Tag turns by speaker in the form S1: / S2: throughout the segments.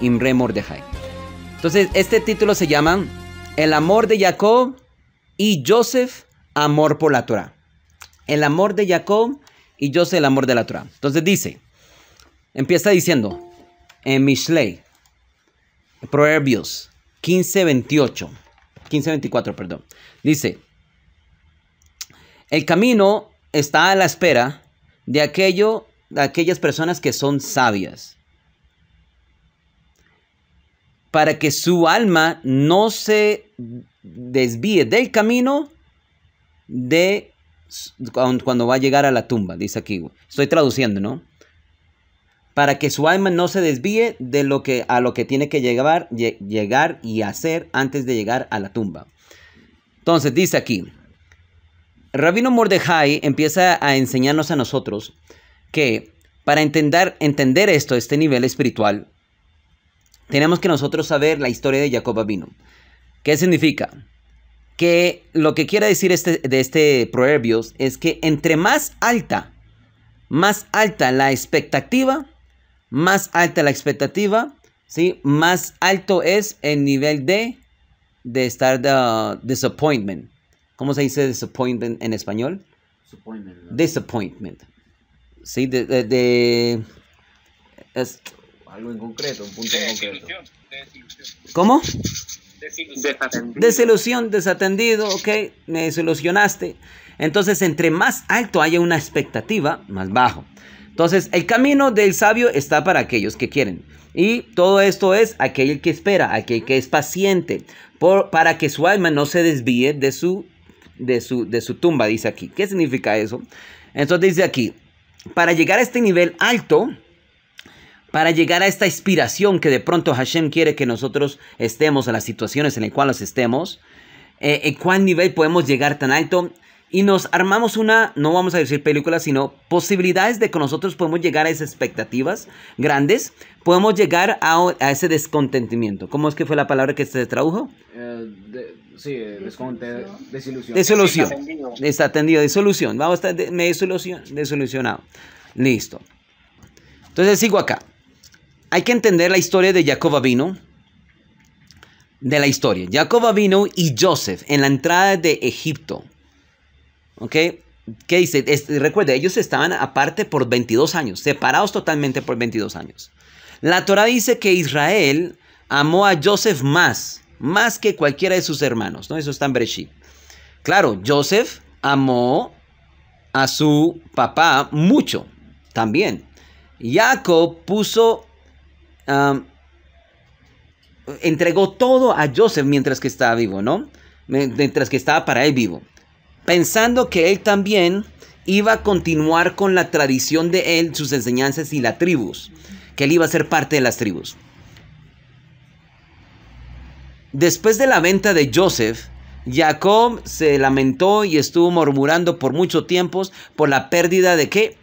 S1: Imre Entonces, este título se llama El amor de Jacob y Joseph, amor por la Torah. El amor de Jacob y Joseph, el amor de la Torah. Entonces dice, empieza diciendo, en Mishlei, Proverbios 15:28, 15:24, perdón. Dice, el camino está a la espera de aquello de aquellas personas que son sabias para que su alma no se desvíe del camino de cuando va a llegar a la tumba, dice aquí. Estoy traduciendo, ¿no? Para que su alma no se desvíe de lo que a lo que tiene que llegar, llegar y hacer antes de llegar a la tumba. Entonces dice aquí, Rabino Mordejai empieza a enseñarnos a nosotros que para entender, entender esto, este nivel espiritual, tenemos que nosotros saber la historia de Jacob Abino. ¿Qué significa? Que lo que quiere decir este, de este Proverbios es que entre más alta, más alta la expectativa, más alta la expectativa, ¿sí? más alto es el nivel de, de estar de uh, disappointment. ¿Cómo se dice disappointment en español? Disappointment. Disappointment. ¿Sí? de, de, algo en concreto, un punto en concreto. Desilusión. ¿Cómo? Desilusión. Desatendido. Desilusión, desatendido, ok, me desilusionaste. Entonces, entre más alto haya una expectativa, más bajo. Entonces, el camino del sabio está para aquellos que quieren. Y todo esto es aquel que espera, aquel que es paciente, para que su alma no se desvíe de su, de, su, de su tumba, dice aquí. ¿Qué significa eso? Entonces dice aquí, para llegar a este nivel alto, para llegar a esta inspiración que de pronto Hashem quiere que nosotros estemos, a las situaciones en las cuales estemos, en eh, eh, cuán nivel podemos llegar tan alto. Y nos armamos una, no vamos a decir película, sino posibilidades de que nosotros podemos llegar a esas expectativas grandes, podemos llegar a, ese descontentimiento. ¿Cómo es que fue la palabra que se tradujo? Eh, sí, Desilusión. desilusión. Está Desatendido. Desilusión. Vamos a estar, de, me desilusionado. Listo. Entonces sigo acá hay que entender la historia de Jacob vino, De la historia. Jacob vino y Joseph en la entrada de Egipto. ¿Ok? ¿Qué dice? Recuerde, ellos estaban aparte por 22 años, separados totalmente por 22 años. La Torah dice que Israel amó a Joseph más, más que cualquiera de sus hermanos, ¿no? Eso está en Bereshit. Claro, Joseph amó a su papá mucho también. Jacob puso entregó todo a Joseph mientras que estaba vivo, ¿no? Mientras que estaba para él vivo. Pensando que él también iba a continuar con la tradición de él, sus enseñanzas y las tribus, que él iba a ser parte de las tribus. Después de la venta de Joseph, Jacob se lamentó y estuvo murmurando por mucho tiempo por la pérdida de qué?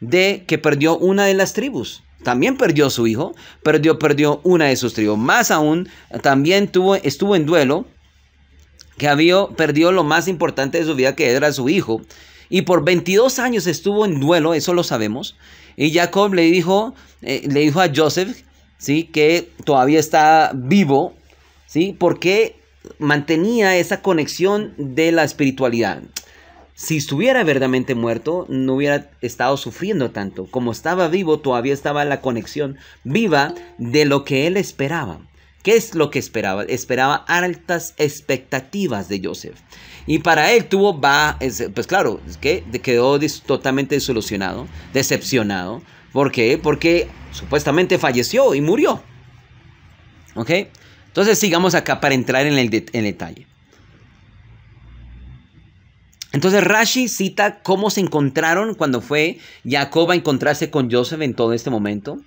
S1: De que perdió una de las tribus también perdió su hijo, perdió, perdió una de sus tribus. Más aún, también tuvo, estuvo en duelo, que había, perdió lo más importante de su vida, que era su hijo. Y por 22 años estuvo en duelo, eso lo sabemos. Y Jacob le dijo, eh, le dijo a Joseph, ¿sí? que todavía está vivo, ¿sí? porque mantenía esa conexión de la espiritualidad. Si estuviera verdaderamente muerto, no hubiera estado sufriendo tanto. Como estaba vivo, todavía estaba la conexión viva de lo que él esperaba. ¿Qué es lo que esperaba? Esperaba altas expectativas de Joseph. Y para él tuvo, va, pues claro, que quedó totalmente desilusionado, decepcionado. ¿Por qué? Porque supuestamente falleció y murió. ¿Ok? Entonces sigamos acá para entrar en en el detalle. Entonces Rashi cita cómo se encontraron cuando fue Jacob a encontrarse con Joseph en todo este momento.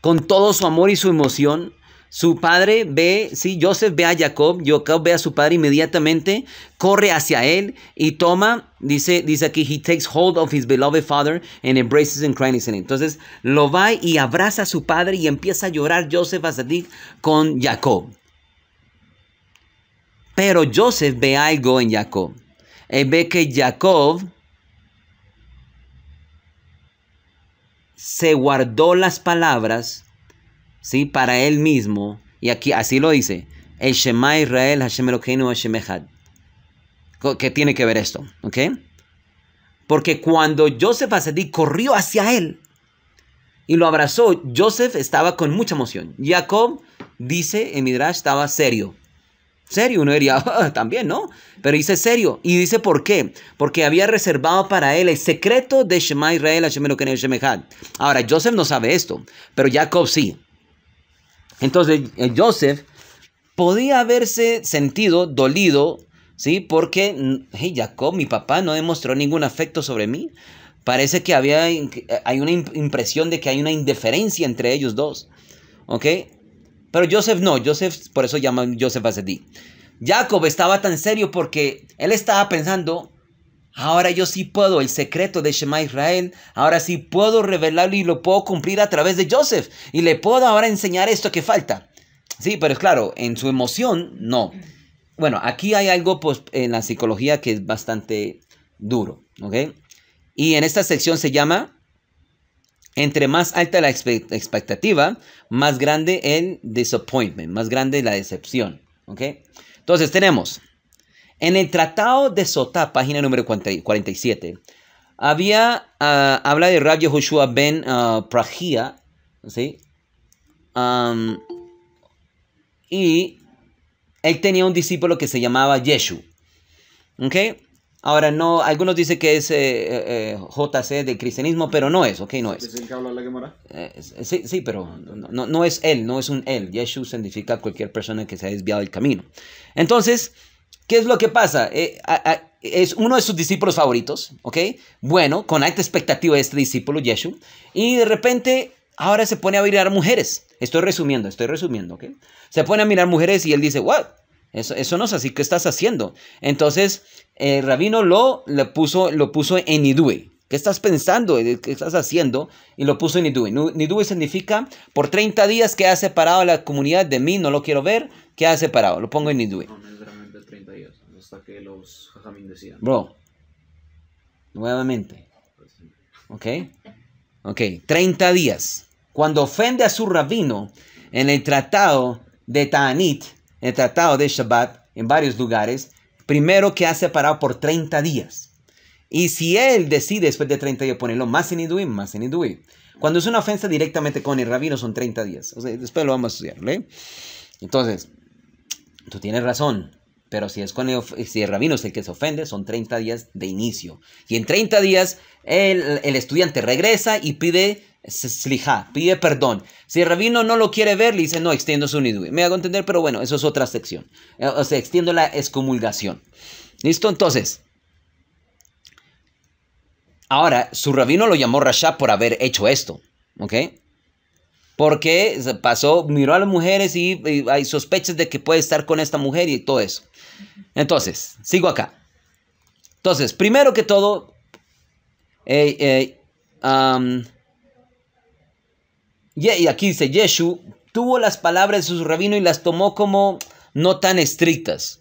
S1: Con todo su amor y su emoción, su padre ve, sí, Joseph ve a Jacob, Jacob ve a su padre inmediatamente, corre hacia él y toma, dice, dice aquí, he takes hold of his beloved father and embraces and crying. Entonces lo va y abraza a su padre y empieza a llorar Joseph a con Jacob. Pero Joseph ve algo en Jacob ve que Jacob se guardó las palabras ¿sí? para él mismo. Y aquí así lo dice. El Israel, Hashem Elokeinu, Hashem Echad. ¿Qué tiene que ver esto? ¿Ok? Porque cuando Joseph Asedí corrió hacia él y lo abrazó, Joseph estaba con mucha emoción. Jacob, dice en Midrash, estaba serio. Serio, uno diría, ah, también, ¿no? Pero dice serio. Y dice por qué. Porque había reservado para él el secreto de Shema Israel, Hashem Ahora, Joseph no sabe esto, pero Jacob sí. Entonces, eh, Joseph podía haberse sentido dolido, ¿sí? Porque, mm, hey, Jacob, mi papá no demostró ningún afecto sobre mí. Parece que había, eh, hay una impresión de que hay una indiferencia entre ellos dos. ¿Ok? Pero Joseph no, Joseph, por eso llaman Joseph Asedí. Jacob estaba tan serio porque él estaba pensando, ahora yo sí puedo, el secreto de Shema Israel, ahora sí puedo revelarlo y lo puedo cumplir a través de Joseph. Y le puedo ahora enseñar esto que falta. Sí, pero es claro, en su emoción, no. Bueno, aquí hay algo pues, en la psicología que es bastante duro, ¿ok? Y en esta sección se llama entre más alta la expectativa, más grande el disappointment, más grande la decepción. ¿ok? Entonces tenemos, en el Tratado de Sotá, página número 47, había, ah, habla de Rabbi Joshua ben uh, ¿sí? y él tenía un discípulo que se llamaba Yeshu. ¿ok? Ahora, no, algunos dicen que es eh, eh, eh, JC del cristianismo, pero no es, ok, no es. ¿Es el que habla la sí, sí, pero no, es él, no es un él. Yeshua significa cualquier persona que se ha desviado del camino. Entonces, ¿qué es lo que pasa? es uno de sus discípulos favoritos, ok, bueno, con alta expectativa de este discípulo, Yeshua, y de repente ahora se pone a mirar mujeres. Estoy resumiendo, estoy resumiendo, ok. Se pone a mirar mujeres y él dice, wow, eso, eso no es así, ¿qué estás haciendo? Entonces, el rabino lo, le puso, lo puso en Nidue. ¿Qué estás pensando? ¿Qué estás haciendo? Y lo puso en Nidue. Nidue significa por 30 días que ha separado a la comunidad de mí, no lo quiero ver, que ha separado. Lo pongo en Nidue. No, no es 30 días, hasta que los jajamín decían. Bro, nuevamente. Pues ok, ok, 30 días. Cuando ofende a su rabino en el tratado de Ta'anit, en el tratado de Shabbat, en varios lugares, primero que hace separado por 30 días. Y si él decide después de 30 días ponerlo más en más en Cuando es una ofensa directamente con el rabino son 30 días. O sea, después lo vamos a estudiar, Entonces, tú tienes razón. Pero si es con el, si el rabino es el que se ofende, son 30 días de inicio. Y en 30 días el, el estudiante regresa y pide Slija, pide perdón. Si el rabino no lo quiere ver, le dice, no, extiendo su nidui. Me hago entender, pero bueno, eso es otra sección. Eh, o sea, extiendo la excomulgación. ¿Listo? Entonces, ahora, su rabino lo llamó Rasha por haber hecho esto. ¿Ok? Porque pasó, miró a las mujeres y, hay sospechas de que puede estar con esta mujer y todo eso. Entonces, sigo acá. Entonces, primero que todo, eh, eh y aquí dice, Yeshu tuvo las palabras de su rabino y las tomó como no tan estrictas.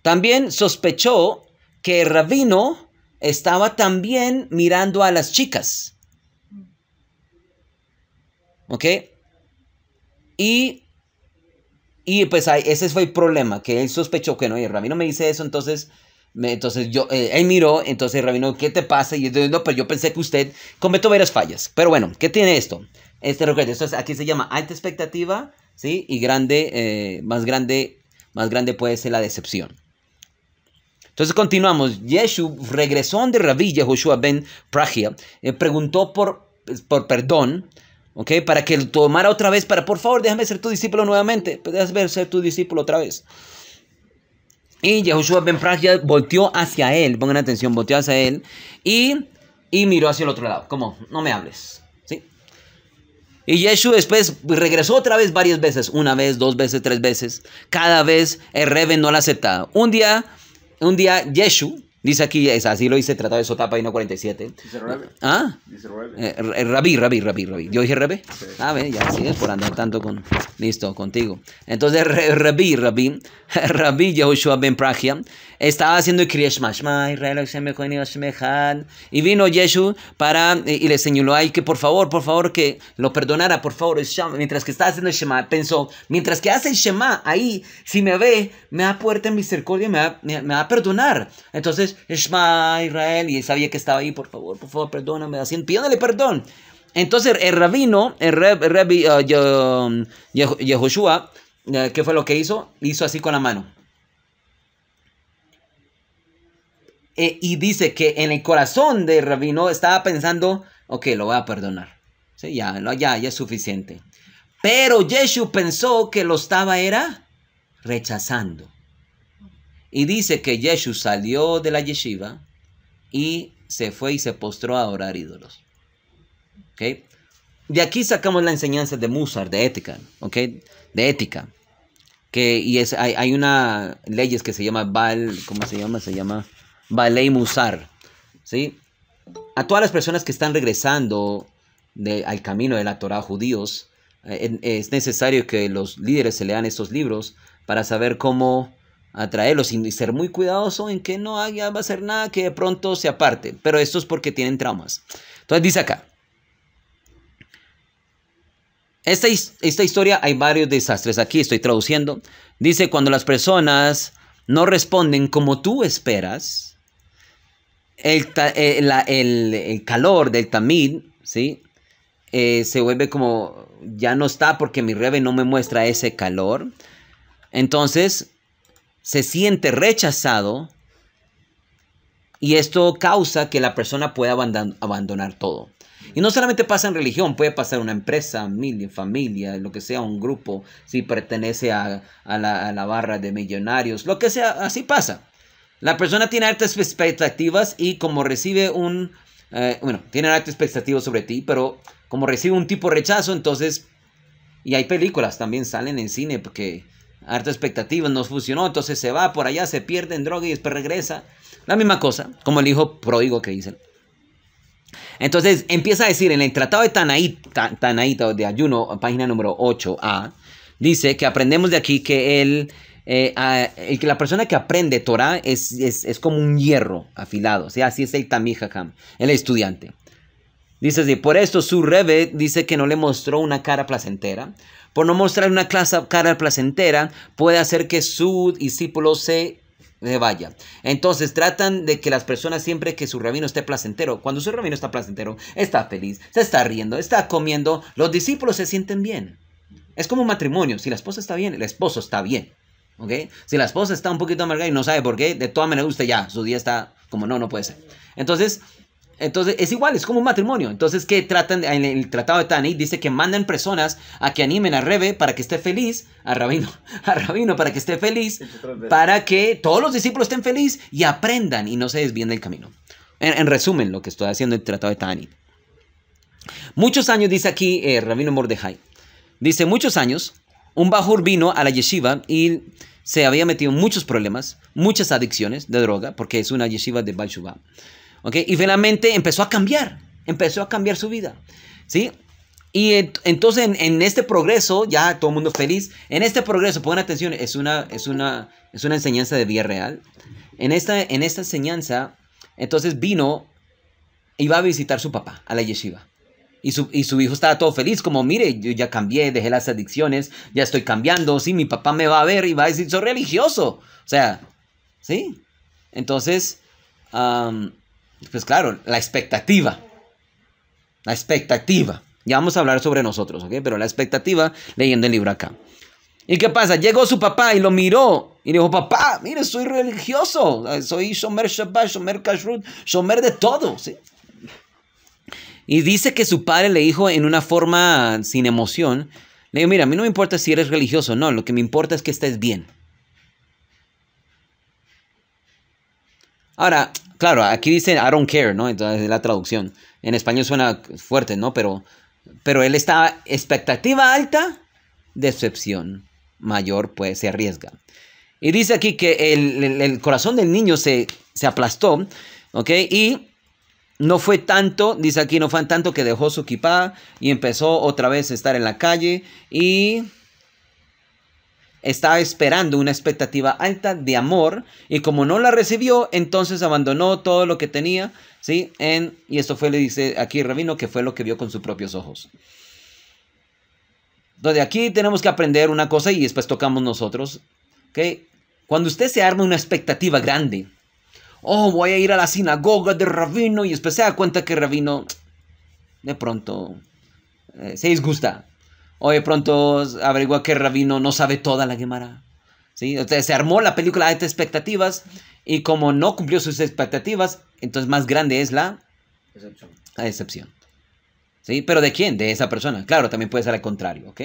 S1: También sospechó que el rabino estaba también mirando a las chicas. ¿Ok? Y, y pues ese fue el problema, que él sospechó que no, y el rabino me dice eso, entonces... Me, entonces yo, eh, él miró, entonces el rabino, ¿qué te pasa? Y yo, no, pero yo pensé que usted cometió varias fallas. Pero bueno, ¿qué tiene esto? este recuerdo. aquí se llama alta expectativa, ¿sí? Y grande, eh, más grande, más grande puede ser la decepción. Entonces continuamos. Yeshua regresó de Rabí Yehoshua ben Prahia. Eh, preguntó por, por perdón, ¿ok? Para que lo tomara otra vez, para por favor, déjame ser tu discípulo nuevamente. Déjame ser tu discípulo otra vez. Y Yehoshua ben Prahia volteó hacia él, pongan atención, volteó hacia él y, y miró hacia el otro lado. Como, no me hables. Y Yeshua después regresó otra vez varias veces, una vez, dos veces, tres veces. Cada vez el Reben no la aceptaba. Un día, un día Yeshua Dice aquí, es así lo dice Tratado de Sotapa y no 47. Rebe. ¿Ah? Dice Rebe. Eh, eh, Rabí, Rabí, Rabí, Rabí. ¿Yo dije Rebe? A ah, ver, ya sí, por andar tanto con... Listo, contigo. Entonces, Rabí, Rabí, Rabí Yahushua ben Prachia, estaba haciendo el Mashmai, y vino Yeshu para, y le señaló ahí que por favor, por favor, que lo perdonara, por favor, mientras que está haciendo Shema, pensó, mientras que hace el Shema, ahí, si me ve, me da puerta en misericordia, me va, me va a perdonar. Entonces, Israel, y sabía que estaba ahí, por favor, por favor, perdóname, así, pídale perdón. Entonces, el rabino, el, ah, um, Yehoshua, eh, ¿qué fue lo que hizo? Hizo así con la mano. Eh, y dice que en el corazón del rabino estaba pensando, ok, lo voy a perdonar. ya, ya, ya es suficiente. Pero Yeshua pensó que lo estaba era rechazando. Y dice que Yeshua salió de la yeshiva y se fue y se postró a orar ídolos. De aquí sacamos la enseñanza de Musar, de ética, ¿Ok? De ética. Que, y es, hay, hay una leyes que se llama Baal, ¿cómo se llama? Se llama Balei Musar, ¿sí? A todas las personas que están regresando de, al camino de la Torah judíos, eh, es necesario que los líderes se lean estos libros para saber cómo atraerlos y ser muy cuidadoso en que no haya, va a ser nada que de pronto se aparte. Pero esto es porque tienen traumas. Entonces dice acá. Esta, esta historia hay varios desastres. Aquí estoy traduciendo. Dice, cuando las personas no responden como tú esperas, el, eh, calor del tamil. ¿sí? Eh, se vuelve como, ya no está porque mi rebe no me muestra ese calor. Entonces, se siente rechazado y esto causa que la persona pueda abandonar todo. Y no solamente pasa en religión, puede pasar en una empresa, familia, familia, lo que sea, un grupo, si pertenece a, la, barra de millonarios, lo que sea, así pasa. La persona tiene altas expectativas y como recibe un, eh, bueno, tiene altas expectativas sobre ti, pero como recibe un tipo de rechazo, entonces, y hay películas también salen en cine porque harta expectativa, no funcionó, entonces se va por allá, se pierde en droga y después regresa. La misma cosa, como el hijo pródigo que dicen. Entonces empieza a decir en el Tratado de Tanaíta, de Ayuno, página número 8a, dice que aprendemos de aquí que eh, la persona que aprende Torah es, es, como un hierro afilado, así es el Tamihakam, el estudiante. Dice así, por esto su rebe dice que no le mostró una cara placentera, por no mostrar una cara placentera, puede hacer que su discípulo se vaya. Entonces tratan de que las personas siempre que su rabino esté placentero, cuando su rabino está placentero, está feliz, se está riendo, está comiendo, los discípulos se sienten bien. Es como un matrimonio, si la esposa está bien, el esposo está bien. ¿okay? Si la esposa está un poquito amargada y no sabe por qué, de todas maneras usted ya, su día está como no, no puede ser. Entonces, entonces es igual, es como un matrimonio. Entonces, que tratan? En el tratado de Tani dice que mandan personas a que animen a Rebe para que esté feliz, a Rabino, a Rabino para que esté feliz, para que todos los discípulos estén felices y aprendan y no se desvíen del camino. En, resumen, lo que estoy haciendo en el tratado de Tani. Muchos años, dice aquí eh, Rabino Mordejai, dice muchos años, un bajur vino a la yeshiva y se había metido en muchos problemas, muchas adicciones de droga, porque es una yeshiva de Balshubá. ¿ok? Y finalmente empezó a cambiar, empezó a cambiar su vida, ¿sí? Y entonces en, este progreso, ya todo mundo feliz, en este progreso, pongan atención, es una, es una, es una enseñanza de vida real. En esta, en esta enseñanza, entonces vino y va a visitar su papá a la yeshiva. Y su, y su, hijo estaba todo feliz, como, mire, yo ya cambié, dejé las adicciones, ya estoy cambiando, sí, mi papá me va a ver y va a decir, soy religioso. O sea, ¿sí? Entonces, ah pues claro, la expectativa. La expectativa. Ya vamos a hablar sobre nosotros, ¿ok? Pero la expectativa, leyendo el libro acá. ¿Y qué pasa? Llegó su papá y lo miró. Y dijo, papá, mire, soy religioso. Soy Shomer Shabbat, Shomer Kashrut, Shomer de todo. Y dice que su padre le dijo en una forma sin emoción. Le dijo, mira, a mí no me importa si eres religioso. No, lo que me importa es que estés bien. Ahora, claro, aquí dice I don't care, ¿no? Entonces la traducción. En español suena fuerte, ¿no? Pero, pero él está expectativa alta, decepción mayor, pues se arriesga. Y dice aquí que el, corazón del niño se, se aplastó, ¿ok? Y no fue tanto, dice aquí, no fue tanto que dejó su equipada y empezó otra vez a estar en la calle y estaba esperando una expectativa alta de amor y como no la recibió, entonces abandonó todo lo que tenía, ¿sí? En, y esto fue, le dice aquí Rabino, que fue lo que vio con sus propios ojos. Entonces aquí tenemos que aprender una cosa y después tocamos nosotros, Cuando usted se arma una expectativa grande, oh, voy a ir a la sinagoga de Rabino y después se da cuenta que Rabino de pronto eh, se disgusta o de pronto averigua que el rabino no sabe toda la Gemara. ¿sí? se armó la película de expectativas y como no cumplió sus expectativas, entonces más grande es la excepción. La excepción. ¿Sí? ¿Pero de quién? De esa persona. Claro, también puede ser al contrario, ¿ok?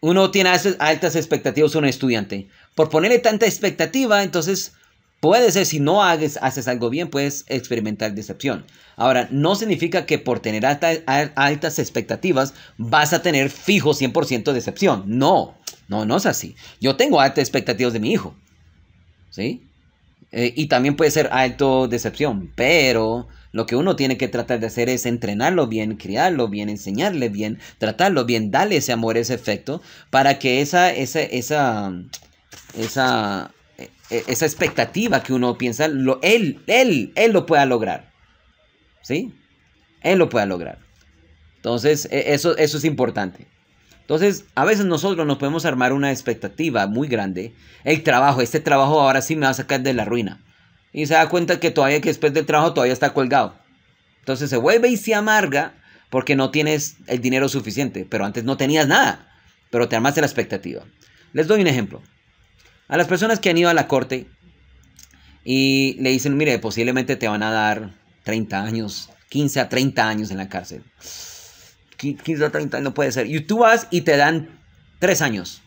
S1: Uno tiene altas expectativas un estudiante. Por ponerle tanta expectativa, entonces Puede ser, si no haces, haces algo bien, puedes experimentar decepción. Ahora, no significa que por tener altas expectativas vas a tener fijo 100% decepción. No, no, no es así. Yo tengo altas expectativas de mi hijo. ¿Sí? Eh, y también puede ser alto decepción, pero lo que uno tiene que tratar de hacer es entrenarlo bien, criarlo bien, enseñarle bien, tratarlo bien, darle ese amor, ese efecto, para que esa, esa, esa, esa e, esa expectativa que uno piensa, lo, él, él, él lo pueda lograr. ¿Sí? Él lo pueda lograr. Entonces, e, eso, eso es importante. Entonces, a veces nosotros nos podemos armar una expectativa muy grande. El trabajo, este trabajo ahora sí me va a sacar de la ruina. Y se da cuenta que todavía que después del trabajo todavía está colgado. Entonces se vuelve y se amarga porque no tienes el dinero suficiente. Pero antes no tenías nada. Pero te armaste la expectativa. Les doy un ejemplo a las personas que han ido a la corte y le dicen, mire, posiblemente te van a dar 30 años, 15 a 30 años en la cárcel. 15 a 30 no puede ser. Y tú vas y te dan 3 años.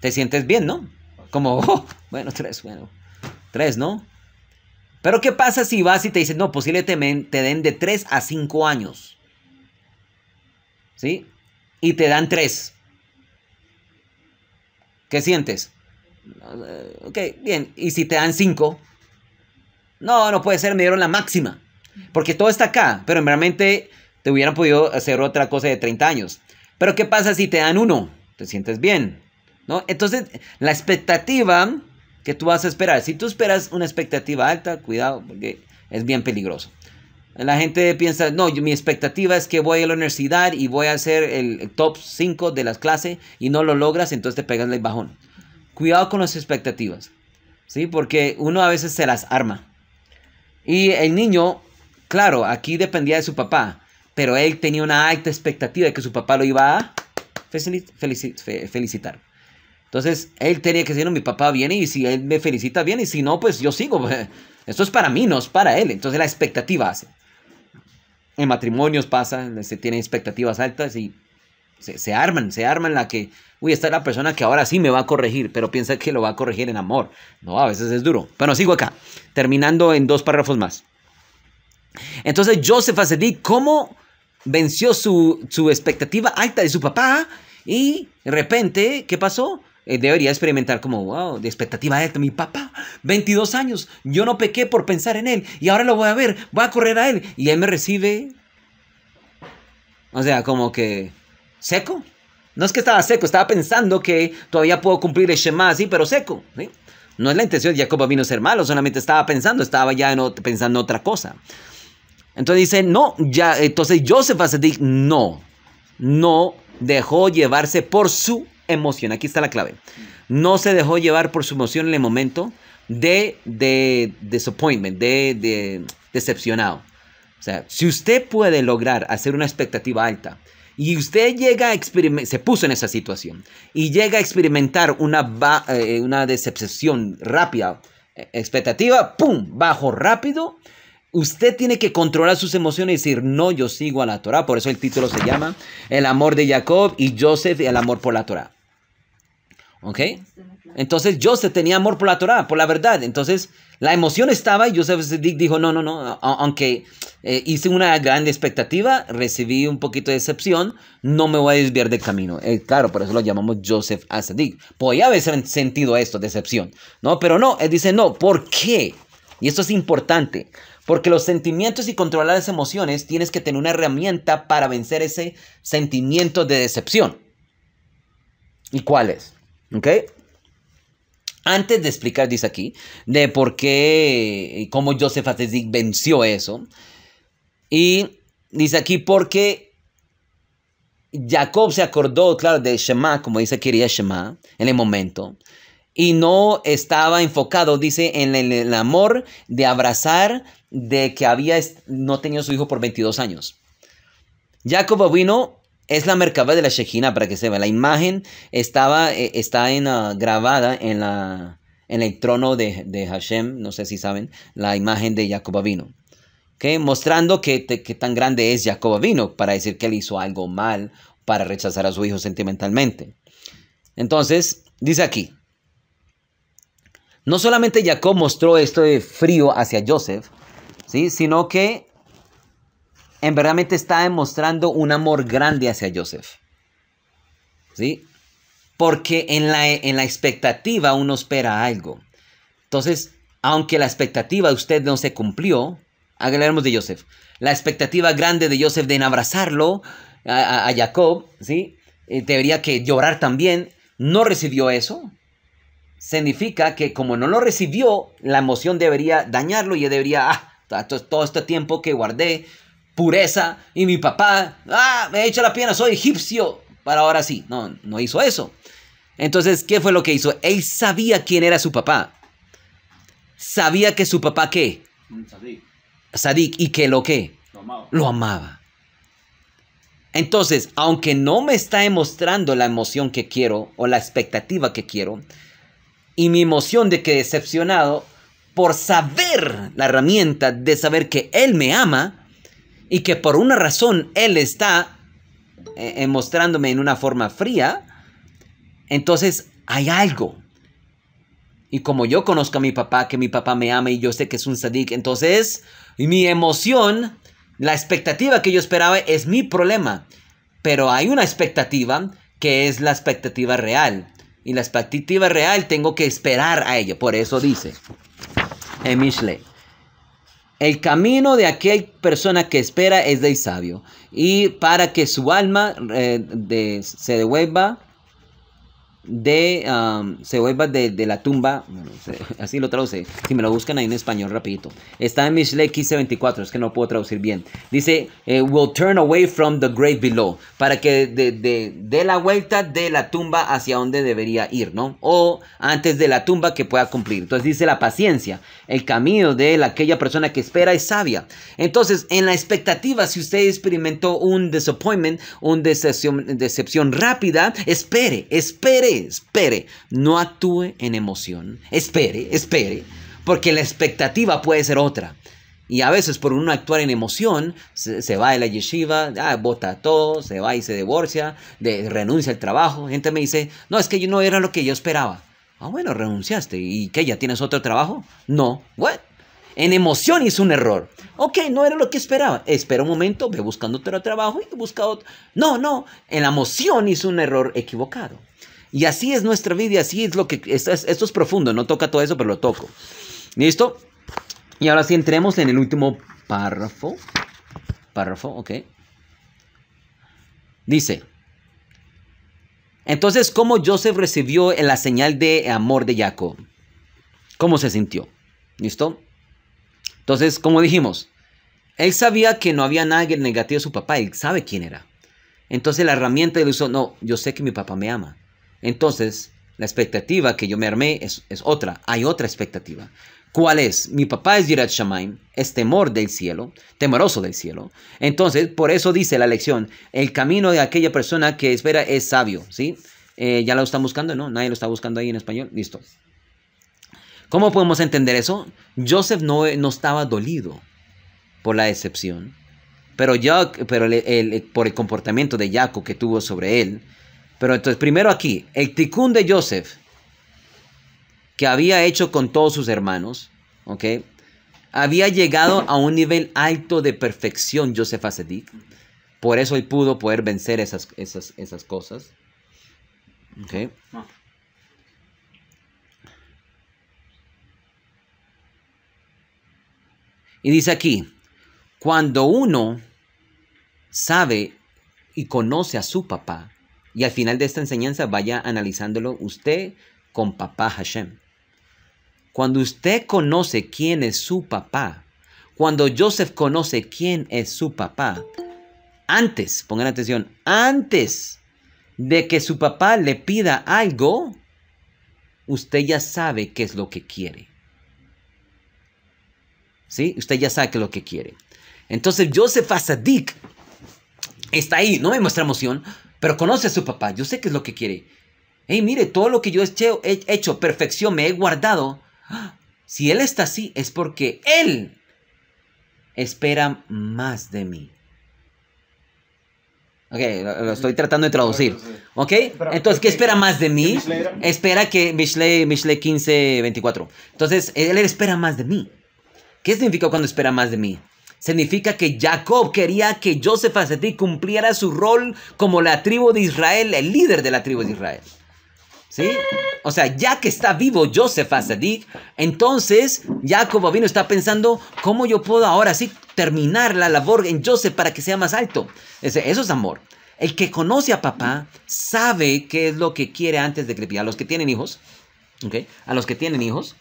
S1: Te sientes bien, ¿no? Como, oh, bueno, 3, bueno, 3, ¿no? Pero ¿qué pasa si vas y te dicen, no, posiblemente te den de 3 a 5 años? ¿Sí? Y te dan 3. ¿Qué sientes? Ok, bien. ¿Y si te dan cinco? No, no puede ser, me dieron la máxima. Porque todo está acá, pero realmente te hubieran podido hacer otra cosa de 30 años. Pero ¿qué pasa si te dan uno? Te sientes bien, ¿no? Entonces, la expectativa que tú vas a esperar, si tú esperas una expectativa alta, cuidado, porque es bien peligroso. La gente piensa, no, mi expectativa es que voy a la universidad y voy a hacer el top 5 de las clases y no lo logras, entonces te pegas el bajón. Cuidado con las expectativas, ¿sí? Porque uno a veces se las arma. Y el niño, claro, aquí dependía de su papá, pero él tenía una alta expectativa de que su papá lo iba a felicitar. Entonces, él tenía que decir, no, mi papá viene y si él me felicita, viene. y si no, pues yo sigo. Esto es para mí, no es para él. Entonces, la expectativa hace. En matrimonios pasa, se este, tienen expectativas altas y se, arman, se arman la que, uy, esta es la persona que ahora sí me va a corregir, pero piensa que lo va a corregir en amor. No, a veces es duro. Bueno, sigo acá, terminando en dos párrafos más. Entonces Joseph Asedi, ¿cómo venció su, su expectativa alta de su papá? Y de repente, ¿qué pasó? Eh, debería experimentar como, wow, de expectativa de mi papá, 22 años, yo no pequé por pensar en él y ahora lo voy a ver, voy a correr a él y él me recibe. O sea, como que seco. No es que estaba seco, estaba pensando que todavía puedo cumplir el Shema así, pero seco. No es la intención de Jacob vino a ser malo, solamente estaba pensando, estaba ya pensando otra cosa. Entonces dice, no, ya, entonces Joseph hace no, no dejó llevarse por su emoción. Aquí está la clave. No se dejó llevar por su emoción en el momento de, de disappointment, de, decepcionado. O sea, si usted puede lograr hacer una expectativa alta y usted llega a experimentar, se puso en esa situación y llega a experimentar una, eh, una decepción rápida, expectativa, ¡pum! Bajo rápido. Usted tiene que controlar sus emociones y decir, no, yo sigo a la Torá. Por eso el título se llama El amor de Jacob y Joseph el amor por la Torá. ¿Ok? Entonces Joseph tenía amor por la Torah, por la verdad. Entonces la emoción estaba y Joseph dijo, no, no, no, aunque eh, hice una gran expectativa, recibí un poquito de decepción, no me voy a desviar del camino. Eh, claro, por eso lo llamamos Joseph Asadik. Podía haber sentido esto, decepción, ¿no? Pero no, él dice, no, ¿por qué? Y esto es importante, porque los sentimientos y controlar las emociones tienes que tener una herramienta para vencer ese sentimiento de decepción. ¿Y cuál es? Antes de explicar, dice aquí, de por qué, eh, cómo Joseph venció eso. Y dice aquí, porque Jacob se acordó, claro, de Shema, como dice quería Shema, en el momento, y no estaba enfocado, dice, en el, amor de abrazar de que había no tenido su hijo por 22 años. Jacob vino es la mercaba de la shechina para que se vea. La imagen estaba, eh, está en, ah, grabada en, la, el trono de, Hashem, no sé si saben, la imagen de Jacob vino. que Mostrando que, tan grande es Jacob vino. para decir que él hizo algo mal para rechazar a su hijo sentimentalmente. Entonces, dice aquí. No solamente Jacob mostró esto de frío hacia Joseph, ¿sí? sino que en verdad está demostrando un amor grande hacia Joseph. ¿Sí? Porque en la, en la expectativa uno espera algo. Entonces, aunque la expectativa de usted no se cumplió, hablemos de Joseph. La expectativa grande de Joseph de en abrazarlo a, Jacob, ¿sí? Eh, debería que llorar también. No recibió eso. Significa que como no lo recibió, la emoción debería dañarlo y debería, ah, todo este tiempo que guardé, pureza y mi papá, ah, me he hecho la pierna, soy egipcio. Para ahora sí, no, no hizo eso. Entonces, ¿qué fue lo que hizo? Él sabía quién era su papá. Sabía que su papá qué? Sadik. Sadik y que lo qué? Lo amaba. Lo amaba. Entonces, aunque no me está demostrando la emoción que quiero o la expectativa que quiero, y mi emoción de que decepcionado por saber la herramienta de saber que él me ama, y que por una razón él está eh, eh, mostrándome en una forma fría, entonces hay algo. Y como yo conozco a mi papá, que mi papá me ama y yo sé que es un sadik, entonces mi emoción, la expectativa que yo esperaba es mi problema. Pero hay una expectativa que es la expectativa real. Y la expectativa real tengo que esperar a ella. Por eso dice en el camino de aquella persona que espera es de sabio, y para que su alma eh, se devuelva de se vuelva de, la tumba, así lo traduce, si me lo buscan ahí en español rapidito, está en x 24 es que no puedo traducir bien, dice, eh, will turn away from the grave below, para que dé de, la vuelta de la tumba hacia donde debería ir, ¿no? O antes de la tumba que pueda cumplir. Entonces dice la paciencia, el camino de aquella persona que espera es sabia. Entonces, en la expectativa, si usted experimentó un disappointment, una decepción rápida, espere, espere espere, no actúe en emoción, espere, espere, porque la expectativa puede ser otra. Y a veces por uno actuar en emoción, se, va de la yeshiva, ah, bota todo, se va y se divorcia, de, renuncia al trabajo. Gente me dice, no, es que yo no era lo que yo esperaba. Ah, bueno, renunciaste. ¿Y qué? ¿Ya tienes otro trabajo? No. ¿What? En emoción hizo un error. Ok, no era lo que esperaba. Espera un momento, ve buscando otro trabajo y busca otro. No, no. En la emoción hizo un error equivocado. Y así es nuestra vida, así es lo que... Esto es, profundo, no toca todo eso, pero lo toco. ¿Listo? Y ahora sí entremos en el último párrafo. Párrafo, ok. Dice, entonces, ¿cómo Joseph recibió la señal de amor de Jacob? ¿Cómo se sintió? ¿Listo? Entonces, como dijimos, él sabía que no había nadie negativo a su papá, él sabe quién era. Entonces, la herramienta del uso, no, yo sé que mi papá me ama. Entonces, la expectativa que yo me armé es, otra. Hay otra expectativa. ¿Cuál es? Mi papá es Yirat Shamaim, es temor del cielo, temoroso del cielo. Entonces, por eso dice la lección, el camino de aquella persona que espera es sabio, ¿sí? Eh, ¿Ya lo están buscando? No, nadie lo está buscando ahí en español. Listo. ¿Cómo podemos entender eso? Joseph no, no estaba dolido por la decepción, pero, pero por el comportamiento de Jacob que tuvo sobre él, pero entonces, primero aquí, el ticún de Joseph, que había hecho con todos sus hermanos, ¿ok? Había llegado a un nivel alto de perfección Joseph Asedik. Por eso él pudo poder vencer esas, esas, cosas. Y dice aquí, cuando uno sabe y conoce a su papá, y al final de esta enseñanza vaya analizándolo usted con papá Hashem. Cuando usted conoce quién es su papá, cuando Joseph conoce quién es su papá, antes, pongan atención, antes de que su papá le pida algo, usted ya sabe qué es lo que quiere. ¿Sí? Usted ya sabe qué es lo que quiere. Entonces Joseph Asadik está ahí, no me muestra emoción, pero conoce a su papá, yo sé qué es lo que quiere. Hey, mire, todo lo que yo he hecho, perfección, me he guardado. ¡Ah! Si Él está así, es porque Él espera más de mí. Ok, lo, estoy tratando de traducir. Ok, entonces, ¿qué espera más de mí? Espera que Mishle, 1524. 15, 24. Entonces, Él espera más de mí. ¿Qué significa cuando espera más de mí? Significa que Jacob quería que Joseph Asetí cumpliera su rol como la tribu de Israel, el líder de la tribu de Israel. ¿Sí? O sea, ya que está vivo Joseph Asadik, entonces Jacob vino, está pensando cómo yo puedo ahora sí terminar la labor en Joseph para que sea más alto. eso es amor. El que conoce a papá sabe qué es lo que quiere antes de que A los que tienen hijos, ¿ok? A los que tienen hijos,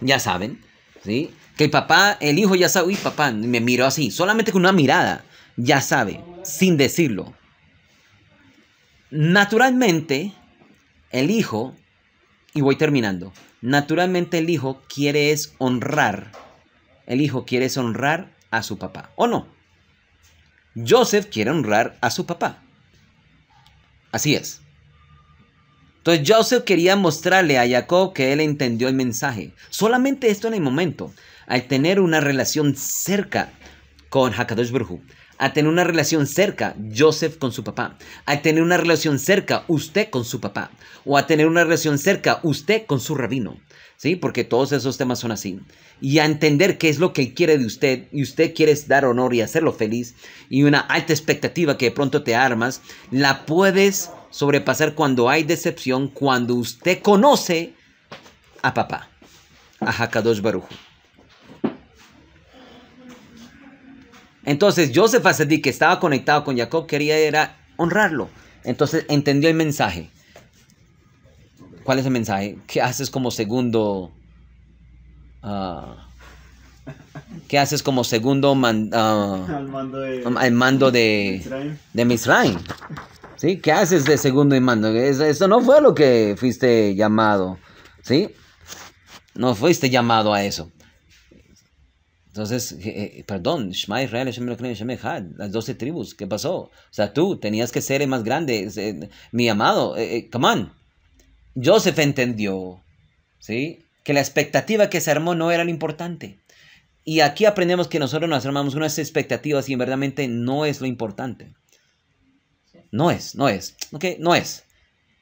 S1: ya saben, ¿sí? Que el papá, el hijo ya sabe, uy, papá, me miró así, solamente con una mirada, ya sabe, sin decirlo. Naturalmente, el hijo, y voy terminando, naturalmente el hijo quiere es honrar, el hijo quiere es honrar a su papá, ¿o no? Joseph quiere honrar a su papá. Así es. Entonces Joseph quería mostrarle a Jacob que él entendió el mensaje. Solamente esto en el momento al tener una relación cerca con Hakadosh Baruch. a tener una relación cerca Joseph con su papá, a tener una relación cerca usted con su papá, o a tener una relación cerca usted con su rabino, ¿sí? Porque todos esos temas son así. Y a entender qué es lo que quiere de usted, y usted quiere dar honor y hacerlo feliz, y una alta expectativa que de pronto te armas, la puedes sobrepasar cuando hay decepción, cuando usted conoce a papá, a Hakadosh Baruch. Entonces Joseph Asadí, que estaba conectado con Jacob, quería era honrarlo. Entonces entendió el mensaje. ¿Cuál es el mensaje? ¿Qué haces como segundo? Ah, ¿Qué haces como segundo ah, al mando de, de, Misraim. de ¿Sí? ¿Qué haces de segundo y mando? Eso no fue lo que fuiste llamado. ¿Sí? No fuiste llamado a eso. Entonces, eh, perdón, Shema Israel, Shema las doce tribus, ¿qué pasó? O sea, tú tenías que ser el más grande, eh, mi amado, eh, come on. Joseph entendió, ¿sí? Que la expectativa que se armó no era lo importante. Y aquí aprendemos que nosotros nos armamos unas expectativas y verdaderamente no es lo importante. No es, no es, ¿ok? No es.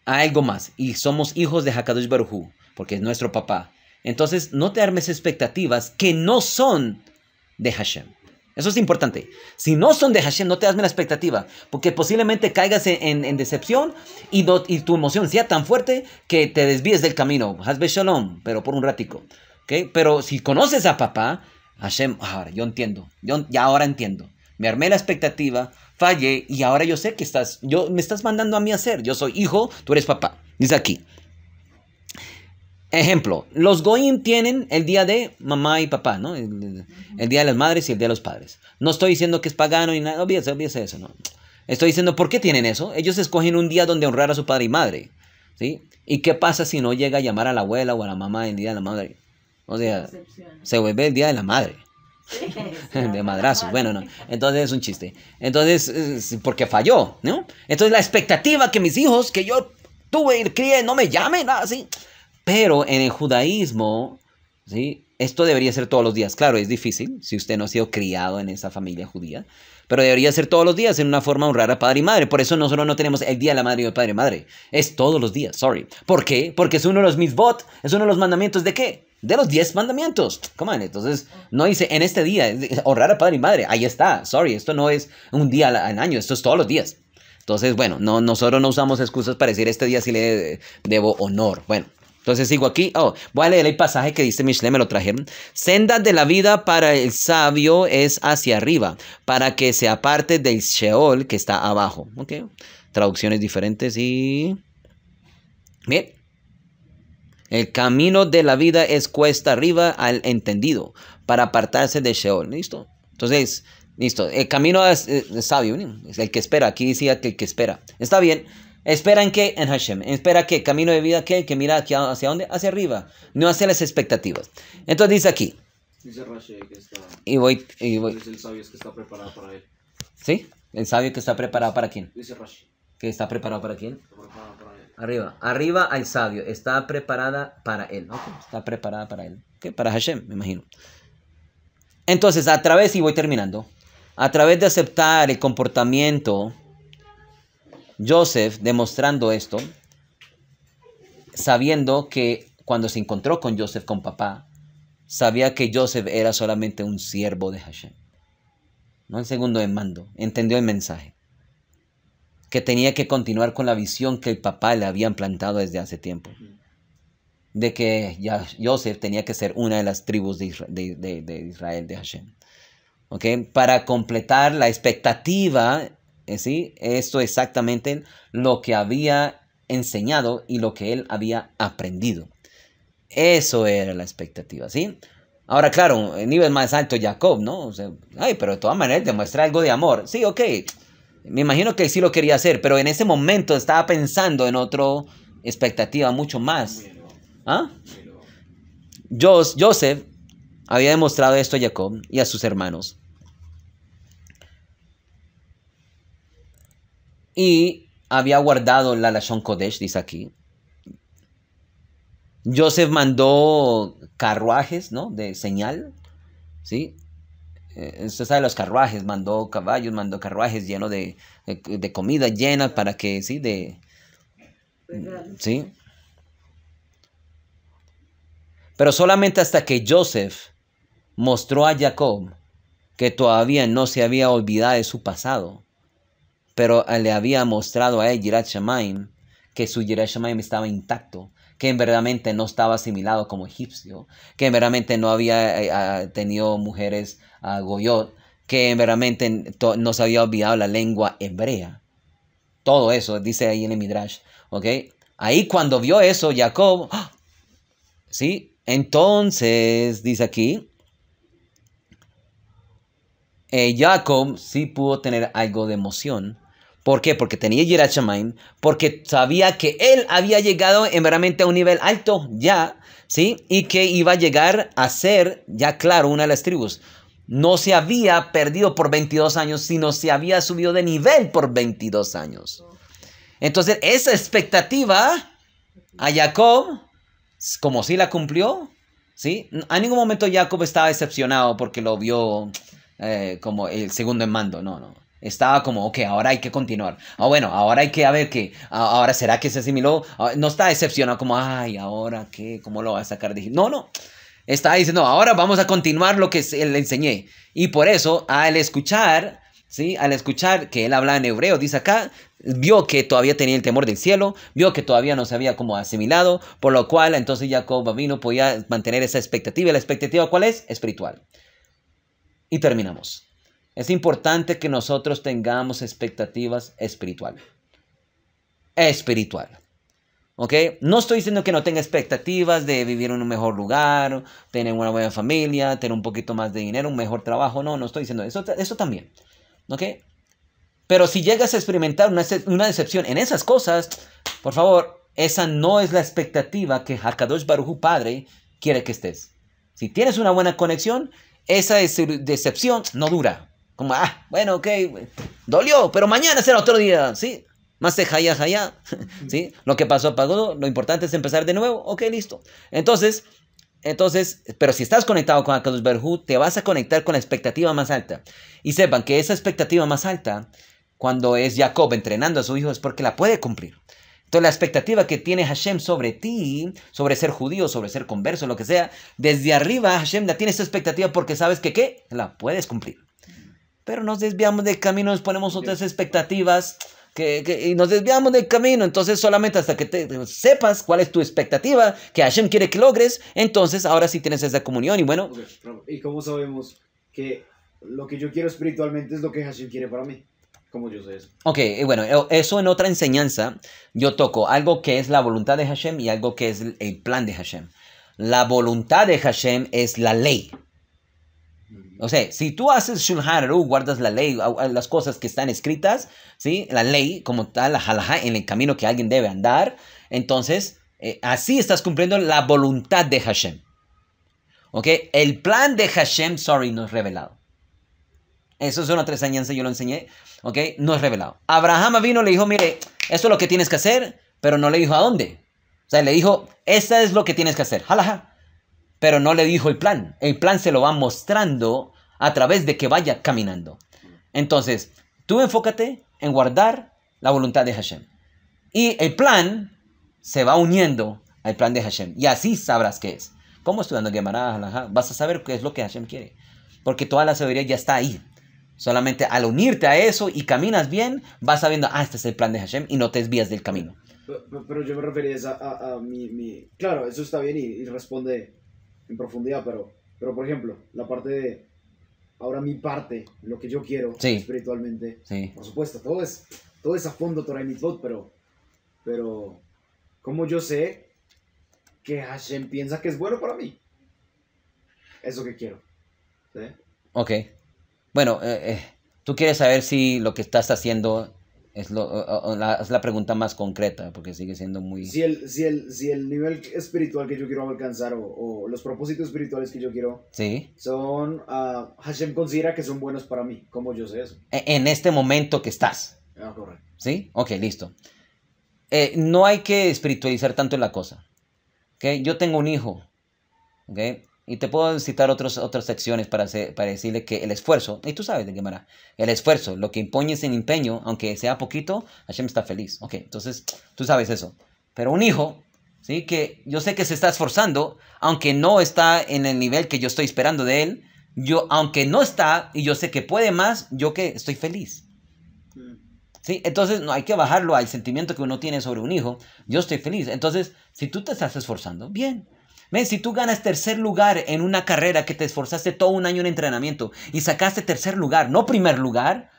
S1: Hay algo más. Y somos hijos de Hakadosh Baruj porque es nuestro papá. Entonces, no te armes expectativas que no son de Hashem. Eso es importante. Si no son de Hashem, no te armes la expectativa, porque posiblemente caigas en, decepción y, tu emoción sea tan fuerte que te desvíes del camino. Hasbe Shalom, pero por un ratico. ¿okay? Pero si conoces a papá, Hashem, ahora yo entiendo, yo ya ahora entiendo. Me armé la expectativa, fallé y ahora yo sé que estás, yo me estás mandando a mí a hacer. Yo soy hijo, tú eres papá. Dice aquí. Ejemplo, los Goyim tienen el día de mamá y papá, ¿no? El, día de las madres y el día de los padres. No estoy diciendo que es pagano y nada, olvídese, olvídese eso, ¿no? Estoy diciendo, ¿por qué tienen eso? Ellos escogen un día donde honrar a su padre y madre, ¿sí? ¿Y qué pasa si no llega a llamar a la abuela o a la mamá el día de la madre? O sea, se vuelve el día de la madre. de madrazo. Bueno, no. Entonces es un chiste. Entonces, porque falló, ¿no? Entonces la expectativa que mis hijos, que yo tuve y crié, no me llamen, así. Pero en el judaísmo, ¿sí? esto debería ser todos los días. Claro, es difícil si usted no ha sido criado en esa familia judía, pero debería ser todos los días en una forma honrar a padre y madre. Por eso nosotros no tenemos el día de la madre y el padre y madre. Es todos los días, sorry. ¿Por qué? Porque es uno de los mitzvot, es uno de los mandamientos de qué? De los diez mandamientos. Come on, entonces no dice en este día, honrar a padre y madre. Ahí está, sorry, esto no es un día al año, esto es todos los días. Entonces, bueno, no, nosotros no usamos excusas para decir este día sí le debo honor. Bueno, entonces sigo aquí. Oh, voy a leer el pasaje que dice Michelet, me lo trajeron. Senda de la vida para el sabio es hacia arriba, para que se aparte del Sheol que está abajo. Ok. Traducciones diferentes y. Bien. El camino de la vida es cuesta arriba al entendido, para apartarse del Sheol. ¿Listo? Entonces, listo. El camino es, sabio, es el que espera. Aquí decía que el que espera. Está bien. Espera en que en Hashem, espera que camino de vida que que mira hacia dónde, hacia arriba, no hacia las expectativas. Entonces dice aquí. Dice Rashi que está. Y voy y voy. el sabio que está preparado para él. ¿Sí? El sabio que está preparado para quién? Dice Rashi. ¿Que está preparado para quién? Está preparado para él. Arriba, arriba al sabio, está preparada para él, Está preparada para él, ¿Qué? Para Hashem, me imagino. Entonces, a través, y voy terminando, a través de aceptar el comportamiento Joseph, demostrando esto, sabiendo que cuando se encontró con Joseph, con papá, sabía que Joseph era solamente un siervo de Hashem. No el segundo en mando, entendió el mensaje. Que tenía que continuar con la visión que el papá le había plantado desde hace tiempo. De que ya Joseph tenía que ser una de las tribus de Israel, de, Hashem. ¿Okay? Para completar la expectativa eh, ¿sí? Esto exactamente lo que había enseñado y lo que él había aprendido. Eso era la expectativa, ¿sí? Ahora, claro, el nivel más alto Jacob, ¿no? ay, pero de todas maneras demuestra algo de amor. Sí, ok. Me imagino que sí lo quería hacer, pero en ese momento estaba pensando en otra expectativa mucho más. ¿Ah? Joseph había demostrado esto a Jacob y a sus hermanos. y había guardado la Lashon Kodesh, dice aquí. Joseph mandó carruajes, ¿no? De señal, ¿sí? Eh, usted sabe los carruajes, mandó caballos, mandó carruajes llenos de, comida llenas para que, sí, de... Sí. Pero solamente hasta que Joseph mostró a Jacob que todavía no se había olvidado de su pasado, pero eh, le había mostrado a él Yirat que su Yirat Shemaim estaba intacto, que en verdaderamente no estaba asimilado como egipcio, que en verdad no había eh, eh, tenido mujeres a ah, goyot, que en verdad no se había olvidado la lengua hebrea. Todo eso dice ahí en el Midrash, Ahí cuando vio eso, Jacob, ¡ah! ¿sí? Entonces, dice aquí, Jacob sí pudo tener algo de emoción ¿Por qué? Porque tenía Jirachamain, porque sabía que él había llegado en veramente a un nivel alto ya, ¿sí? Y que iba a llegar a ser, ya claro, una de las tribus. No se había perdido por 22 años, sino se había subido de nivel por 22 años. Entonces, esa expectativa a Jacob, como si la cumplió, ¿sí? A ningún momento Jacob estaba decepcionado porque lo vio eh, como el segundo en mando, no, no. Estaba como, ok, ahora hay que continuar. Ah, bueno, ahora hay que a ver qué. Ah, ahora, ¿será que se asimiló? Ah, no está decepcionado como, ay, ¿ahora qué? ¿Cómo lo va a sacar? Dije, no, no. Estaba diciendo, ahora vamos a continuar lo que le enseñé. Y por eso, al escuchar, ¿sí? Al escuchar que él habla en hebreo, dice acá, vio que todavía tenía el temor del cielo, vio que todavía no se había como asimilado, por lo cual entonces Jacob vino podía mantener esa expectativa. ¿La expectativa cuál es? Espiritual. Y terminamos. Es importante que nosotros tengamos expectativas espirituales. Espiritual. ¿Ok? No estoy diciendo que no tenga expectativas de vivir en un mejor lugar, tener una buena familia, tener un poquito más de dinero, un mejor trabajo. No, no estoy diciendo eso. Eso también. ¿Ok? Pero si llegas a experimentar una, decepción en esas cosas, por favor, esa no es la expectativa que Hakadosh baruju Padre quiere que estés. Si tienes una buena conexión, esa decepción no dura. Como, ah, bueno, ok, dolió, pero mañana será otro día, ¿sí? Más se jaya, jaya, ¿sí? Lo que pasó, pasó, lo importante es empezar de nuevo, ok, listo. Entonces, entonces, pero si estás conectado con Akadosh Berhu, te vas a conectar con la expectativa más alta. Y sepan que esa expectativa más alta, cuando es Jacob entrenando a su hijo, es porque la puede cumplir. Entonces, la expectativa que tiene Hashem sobre ti, sobre ser judío, sobre ser converso, lo que sea, desde arriba Hashem la tiene esa expectativa porque sabes que qué, la puedes cumplir pero nos desviamos del camino, nos ponemos otras expectativas. Que, y nos desviamos del camino. Entonces, solamente hasta que te, sepas cuál es tu expectativa, que Hashem quiere que logres, entonces ahora sí tienes esa comunión. Y bueno. ¿Y cómo sabemos que lo que yo quiero espiritualmente es lo que Hashem quiere para mí? como yo sé eso? Ok, bueno, e, eso en otra enseñanza yo toco algo que es la voluntad de Hashem y algo que es el plan de Hashem. La voluntad de Hashem es la ley. O sea, si tú haces shulharu, guardas la ley, las cosas que están escritas, ¿sí? La ley como tal, la en el camino que alguien debe andar, entonces eh, así estás cumpliendo la voluntad de Hashem. ¿Ok? El plan de Hashem, sorry, no es revelado. Eso es una añanza, yo lo enseñé. ¿Ok? No es revelado. Abraham vino le dijo, mire, esto es lo que tienes que hacer, pero no le dijo a dónde. O sea, le dijo, esto es lo que tienes que hacer. Halajá pero no le dijo el plan. El plan se lo va mostrando a través de que vaya caminando. Entonces, tú enfócate en guardar la voluntad de Hashem. Y el plan se va uniendo al plan de Hashem. Y así sabrás qué es. ¿Cómo estudiando Gemara, vas a saber qué es lo que Hashem quiere. Porque toda la sabiduría ya está ahí. Solamente al unirte a eso y caminas bien, vas sabiendo, ah, este es el plan de Hashem y no te desvías del camino. Pero, yo me refería a, mi, Claro, eso está bien y responde en profundidad, pero, pero por ejemplo, la parte de ahora mi parte, lo que yo quiero espiritualmente, por supuesto, todo es, todo es a fondo Torah y Mitzvot, pero, pero ¿cómo yo sé que Hashem piensa que es bueno para mí? Eso que quiero. ¿sí? Ok. Bueno, eh, eh, tú quieres saber si lo que estás haciendo es, la, pregunta más concreta, porque sigue siendo muy... Si el, si el, nivel espiritual que yo quiero alcanzar o, los propósitos espirituales que yo quiero ¿Sí? son... Ah, Hashem considera que son buenos para mí, como yo sé eso. E, en este momento que estás. Ah, correcto. ¿Sí? Ok, listo. Eh, no hay que espiritualizar tanto la cosa. ¿okay? Yo tengo un hijo. ¿okay? Y te puedo citar otras otras secciones para, para decirle que el esfuerzo, y tú sabes de qué manera el esfuerzo, lo que impones en empeño, aunque sea poquito, Hashem está feliz. Ok, entonces tú sabes eso. Pero un hijo, ¿sí? que yo sé que se está esforzando, aunque no está en el nivel que yo estoy esperando de él, yo, aunque no está y yo sé que puede más, yo que estoy feliz. ¿Sí? Entonces no hay que bajarlo al sentimiento que uno tiene sobre un hijo. Yo estoy feliz. Entonces, si tú te estás esforzando, bien. Men, si tú ganas tercer lugar en una carrera que te esforzaste todo un año en entrenamiento y sacaste tercer lugar, no primer lugar,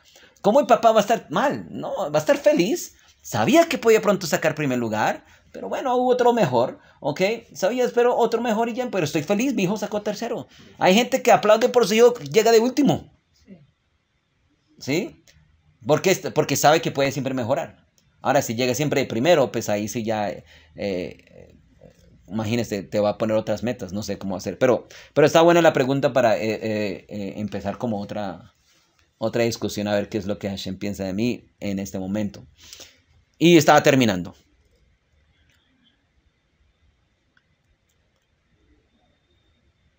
S1: ¿cómo el papá va a estar mal? No, va a estar feliz. Sabía que podía pronto sacar primer lugar, pero bueno, hubo otro mejor, ¿ok? Sabía, espero otro mejor y ya, pero estoy feliz, mi hijo sacó tercero. Hay gente que aplaude por si llega de último. ¿Sí? Porque, porque sabe que puede siempre mejorar. Ahora, si llega siempre de primero, pues ahí sí ya eh, imagínese, te va a poner otras metas, no sé cómo hacer. Pero, pero está buena la pregunta para eh, eh, eh, empezar como otra, otra discusión a ver qué es lo que Hashem piensa de mí en este momento. Y estaba terminando.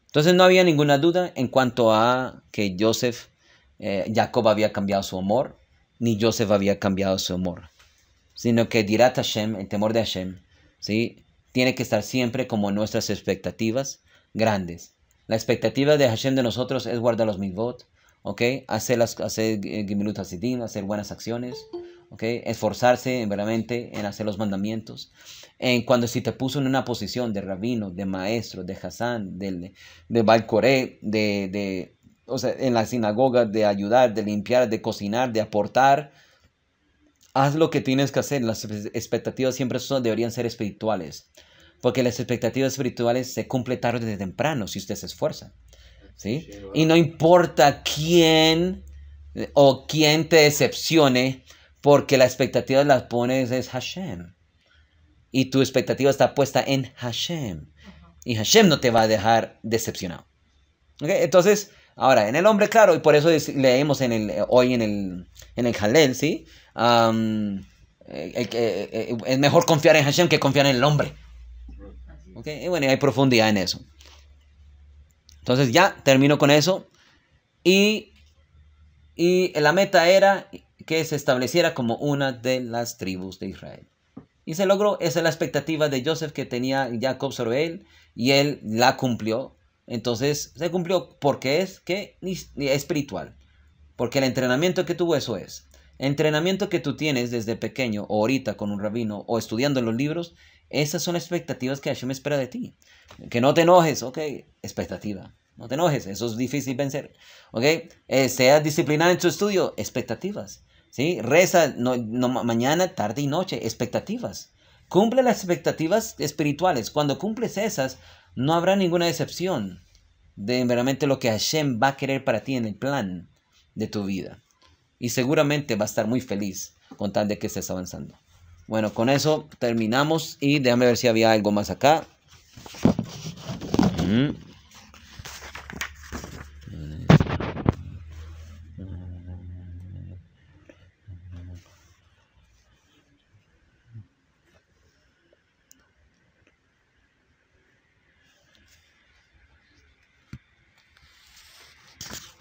S1: Entonces no había ninguna duda en cuanto a que Joseph, Jacob había cambiado su amor, ni Joseph había cambiado su amor, sino que dirá Hashem, el temor de Hashem, ¿sí? tiene que estar siempre como nuestras expectativas grandes. La expectativa de Hashem de nosotros es guardar los mitzvot, ¿ok? Hacer, las, hacer eh, gemilut hacer buenas acciones, okay Esforzarse en, en hacer los mandamientos. En cuando si te puso en una posición de rabino, de maestro, de Hassan, del, de Balcoré, de, en la sinagoga, de ayudar, de limpiar, de cocinar, de aportar, haz lo que tienes que hacer. Las expectativas siempre son, deberían ser espirituales. Porque las expectativas espirituales se cumplen tarde temprano si usted se esfuerza. ¿sí? Y no importa quién eh, o quién te decepcione, porque la expectativa las pones es Hashem. Y tu expectativa está puesta en Hashem. Y Hashem no te va a dejar decepcionado. ¿Okay? Entonces, Ahora, en el hombre, claro, y por eso leemos en el, eh, hoy en el, en ¿sí? Eh, eh, es mejor confiar en Hashem que confiar en el hombre. ¿Okay? Y bueno, hay profundidad en eso. Entonces ya termino con eso. Y, y la meta era que se estableciera como una de las tribus de Israel. Y se logró, esa es la expectativa de Joseph que tenía Jacob sobre él, y él la cumplió. Entonces se cumplió porque es que espiritual. Porque el entrenamiento que tuvo eso es. entrenamiento que tú tienes desde pequeño o ahorita con un rabino o estudiando los libros, esas son expectativas que Hashem espera de ti. Que no te enojes, ok, expectativa. No te enojes, eso es difícil vencer. ¿Ok? Eh, sea disciplinado en tu estudio, expectativas. ¿Sí? Reza mañana, tarde y noche, expectativas. Cumple las expectativas espirituales. Cuando cumples esas, no habrá ninguna decepción de veramente lo que Hashem va a querer para ti en el plan de tu vida. Y seguramente va a estar muy feliz con tal de que estés avanzando. Bueno, con eso terminamos y déjame ver si había algo más acá. Mm.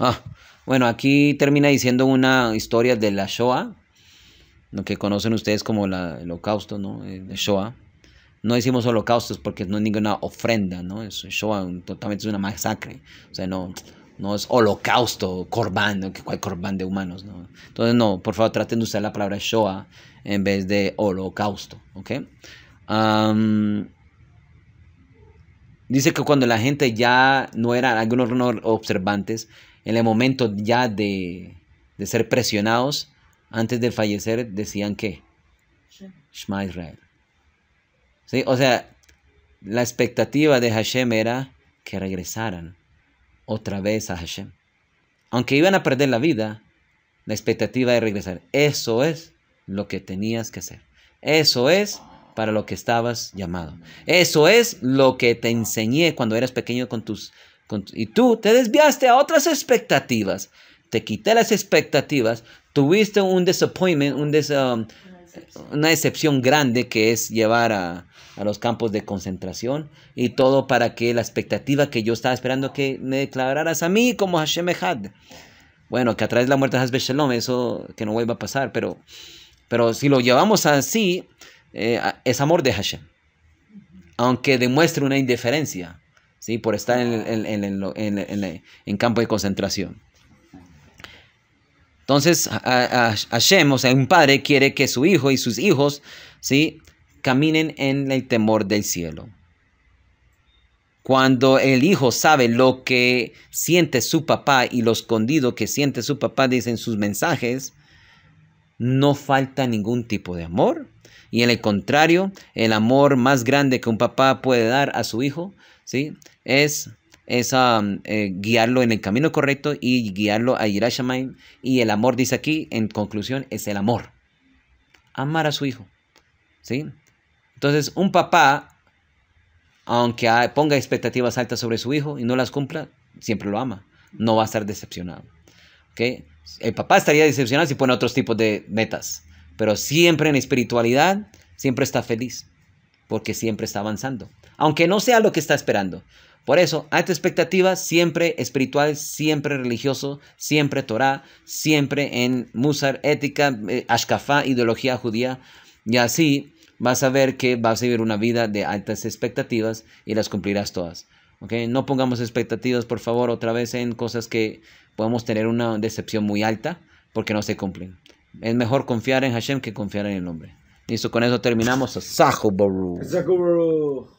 S1: Ah, bueno, aquí termina diciendo una historia de la Shoah, lo que conocen ustedes como la, el holocausto, ¿no? La eh, Shoah. No decimos holocaustos porque no es ninguna ofrenda, ¿no? Es Shoah, totalmente es una masacre. O sea, no, no es holocausto, corbán, ¿no? ¿Cuál corbán de humanos, no? Entonces, no, por favor, traten de usar la palabra Shoah en vez de holocausto, ¿ok? dice que cuando la gente ya no era, algunos no observantes, en el momento ya de, ser presionados, antes de fallecer, decían que Shema Israel. ¿Sí? O sea, la expectativa de Hashem era que regresaran otra vez a Hashem. Aunque iban a perder la vida, la expectativa de regresar. Eso es lo que tenías que hacer. Eso es para lo que estabas llamado. Eso es lo que te enseñé cuando eras pequeño con tus y tú te desviaste a otras expectativas. Te quité las expectativas, tuviste un disappointment, un um, una excepción grande que es llevar a, a, los campos de concentración y todo para que la expectativa que yo estaba esperando que me declararas a mí como Hashem Echad. Bueno, que a través de la muerte de Hashem Shalom, eso que no vuelva a pasar, pero, pero si lo llevamos así, eh, es amor de Hashem, aunque demuestre una indiferencia por estar en, en, campo de concentración. Entonces, a Hashem, o sea, un padre quiere que su hijo y sus hijos ¿sí? caminen en el temor del cielo. Cuando el hijo sabe lo que siente su papá y lo escondido que siente su papá, dicen sus mensajes, no falta ningún tipo de amor. Y en el contrario, el amor más grande que un papá puede dar a su hijo es, eh, guiarlo en el camino correcto y guiarlo a Yerashamayim. Y el amor, dice aquí, en conclusión, es el amor. Amar a su hijo, ¿sí? Entonces, un papá, aunque ponga expectativas altas sobre su hijo y no las cumpla, siempre lo ama. No va a estar decepcionado, El papá estaría decepcionado si pone otros tipos de metas, pero siempre en espiritualidad, siempre está feliz porque siempre está avanzando, aunque no sea lo que está esperando. Por eso, alta expectativa, siempre espiritual, siempre religioso, siempre Torah, siempre en Musar, ética, eh, Ashkafá, ideología judía, y así vas a ver que vas a vivir una vida de altas expectativas y las cumplirás todas. ¿okay? No pongamos expectativas, por favor, otra vez en cosas que podemos tener una decepción muy alta porque no se cumplen. Es mejor confiar en Hashem que confiar en el hombre. Listo, con eso terminamos. Sajo Baru.